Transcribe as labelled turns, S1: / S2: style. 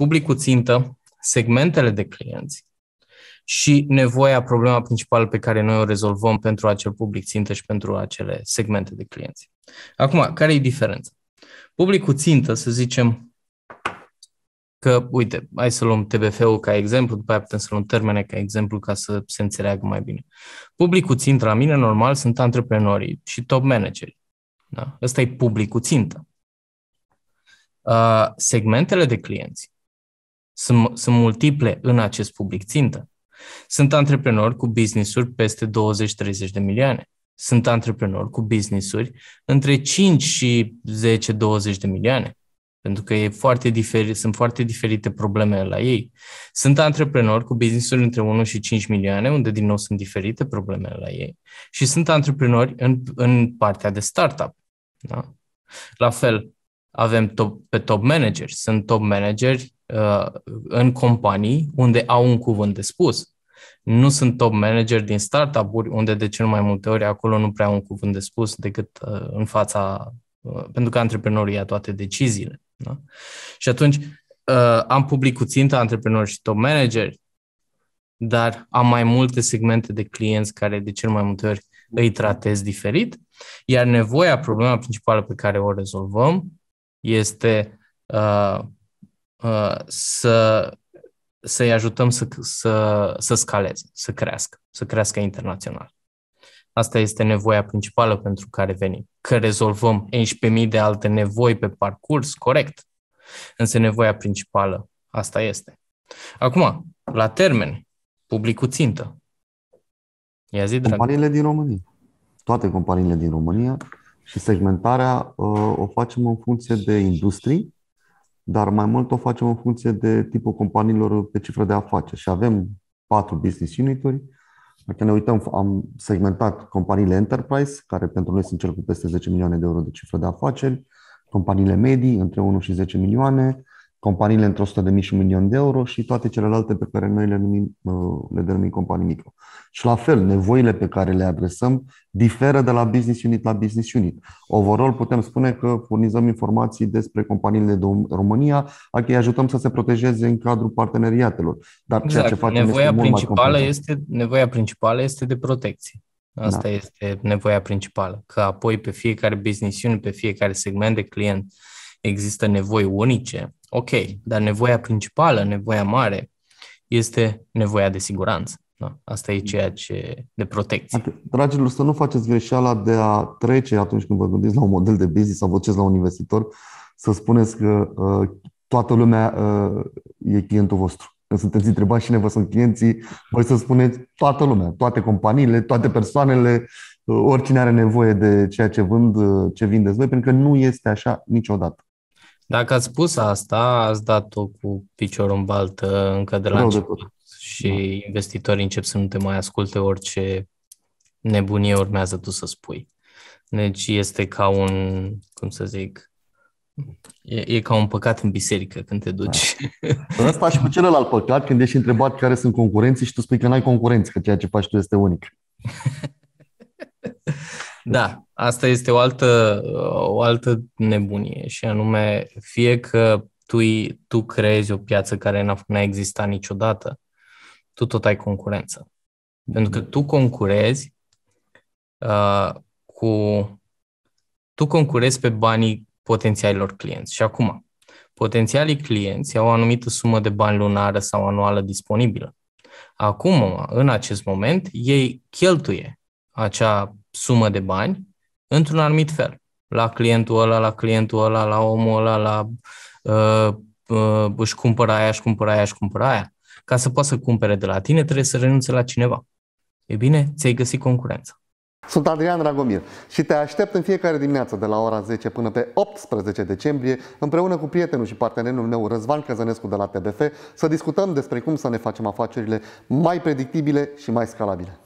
S1: publicul țintă, segmentele de clienți și nevoia, problema principală pe care noi o rezolvăm pentru acel public țintă și pentru acele segmente de clienți. Acum, care e diferența? Publicul țintă, să zicem că, uite, hai să luăm TBF-ul ca exemplu, după aia putem să luăm termene ca exemplu ca să se înțeleagă mai bine. Publicul țintă la mine, normal, sunt antreprenorii și top manageri. Da? Ăsta e publicul țintă. Uh, segmentele de clienți sunt, sunt multiple în acest public țintă. Sunt antreprenori cu business-uri peste 20-30 de milioane. Sunt antreprenori cu business-uri între 5 și 10-20 de milioane pentru că e foarte diferi, sunt foarte diferite problemele la ei. Sunt antreprenori cu business-uri între 1 și 5 milioane, unde din nou sunt diferite problemele la ei. Și sunt antreprenori în, în partea de startup. Da? La fel, avem top, pe top manageri. Sunt top manageri Uh, în companii unde au un cuvânt de spus. Nu sunt top manager din startup-uri unde de cel mai multe ori acolo nu prea au un cuvânt de spus decât uh, în fața, uh, pentru că antreprenorul ia toate deciziile. Da? Și atunci am public cu ținta antreprenori și top manageri, dar am mai multe segmente de clienți care de cel mai multe ori îi tratez diferit, iar nevoia, problema principală pe care o rezolvăm este uh, Uh, să, să-i ajutăm să, să, să scaleze, să crească, să crească internațional. Asta este nevoia principală pentru care venim. Că rezolvăm 11.000 de alte nevoi pe parcurs, corect. Însă nevoia principală asta este. Acum, la termen, publicul țintă. Ia zi, drag. Companiile din
S2: România. Toate companiile din România și segmentarea uh, o facem în funcție de industrii dar mai mult o facem în funcție de tipul companiilor pe cifră de afaceri. Și avem patru business unituri, Dacă ne uităm, am segmentat companiile enterprise, care pentru noi sunt cel cu peste 10 milioane de euro de cifră de afaceri, companiile medii, între 1 și 10 milioane, companiile între 100 de mii și un milion de euro și toate celelalte pe care noi le, numim, uh, le denumim companii micro. Și la fel, nevoile pe care le adresăm diferă de la business unit la business unit. Overall, putem spune că furnizăm informații despre companiile din România, a că îi ajutăm să se protejeze în cadrul parteneriatelor. Dar exact. ceea ce exact. facem nevoia este principală
S1: este Nevoia principală este de protecție. Da. Asta da. este nevoia principală. Că apoi pe fiecare business unit, pe fiecare segment de client, uh, există nevoi unice, ok, dar nevoia principală, nevoia mare, este nevoia de siguranță. Da, asta e ceea ce de protecție.
S2: Dragilor, să nu faceți greșeala de a trece atunci când vă gândiți la un model de business sau vă duceți la un investitor, să spuneți că uh, toată lumea uh, e clientul vostru. Când sunteți întrebați cine vă sunt clienții, voi să spuneți toată lumea, toate companiile, toate persoanele, uh, oricine are nevoie de ceea ce vând, uh, ce vindeți voi, pentru că nu este așa niciodată.
S1: Dacă ați spus asta, ați dat-o cu piciorul în baltă încă de la nu, început de și da. investitorii încep să nu te mai asculte orice nebunie urmează tu să spui. Deci este ca un, cum să zic, e, e ca un păcat în biserică când te duci.
S2: Da. Asta și cu celălalt păcat, când ești întrebat care sunt concurenții și tu spui că n-ai concurenți, că ceea ce faci tu este unic.
S1: Da, asta este o altă, o altă nebunie și anume fie că tu, tu creezi o piață care n-a, n-a existat niciodată, tu tot ai concurență. Pentru că tu concurezi uh, cu... Tu concurezi pe banii potențialilor clienți. Și acum, potențialii clienți au o anumită sumă de bani lunară sau anuală disponibilă. Acum, în acest moment, ei cheltuie acea sumă de bani într-un anumit fel. La clientul ăla, la clientul ăla, la omul ăla, la uh, uh, își cumpără aia, își cumpără aia, își cumpără aia. Ca să poată să cumpere de la tine, trebuie să renunțe la cineva. E bine, ți-ai găsit concurența.
S2: Sunt Adrian Dragomir și te aștept în fiecare dimineață de la ora 10 până pe 18 decembrie împreună cu prietenul și partenerul meu Răzvan Căzănescu de la TBF să discutăm despre cum să ne facem afacerile mai predictibile și mai scalabile.